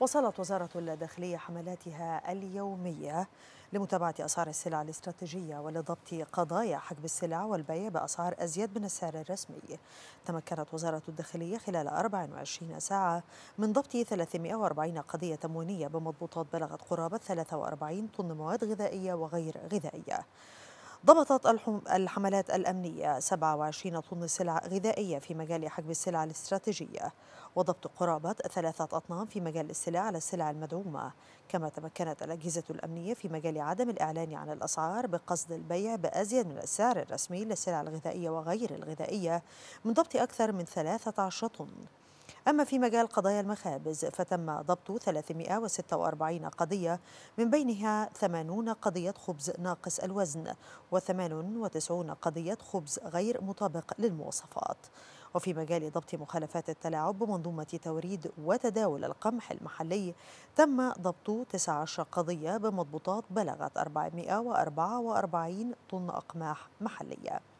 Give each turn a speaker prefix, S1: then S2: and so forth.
S1: وصلت وزارة الداخلية حملاتها اليومية لمتابعة أسعار السلع الاستراتيجية ولضبط قضايا حجب السلع والبيع بأسعار أزيد من السعر الرسمي تمكنت وزارة الداخلية خلال 24 ساعة من ضبط 340 قضية تموينية بمضبوطات بلغت قرابة 43 طن مواد غذائية وغير غذائية ضبطت الحملات الأمنية 27 طن سلع غذائية في مجال حجب السلع الاستراتيجية وضبط قرابة ثلاثة أطنان في مجال السلع على السلع المدعومة كما تمكنت الأجهزة الأمنية في مجال عدم الإعلان عن الأسعار بقصد البيع بأزيد من السعر الرسمي للسلع الغذائية وغير الغذائية من ضبط أكثر من 13 طن أما في مجال قضايا المخابز فتم ضبط 346 قضية من بينها 80 قضية خبز ناقص الوزن و98 قضية خبز غير مطابق للمواصفات وفي مجال ضبط مخالفات التلاعب بمنظومة توريد وتداول القمح المحلي تم ضبط 19 قضية بمضبوطات بلغت 444 طن أقماح محلية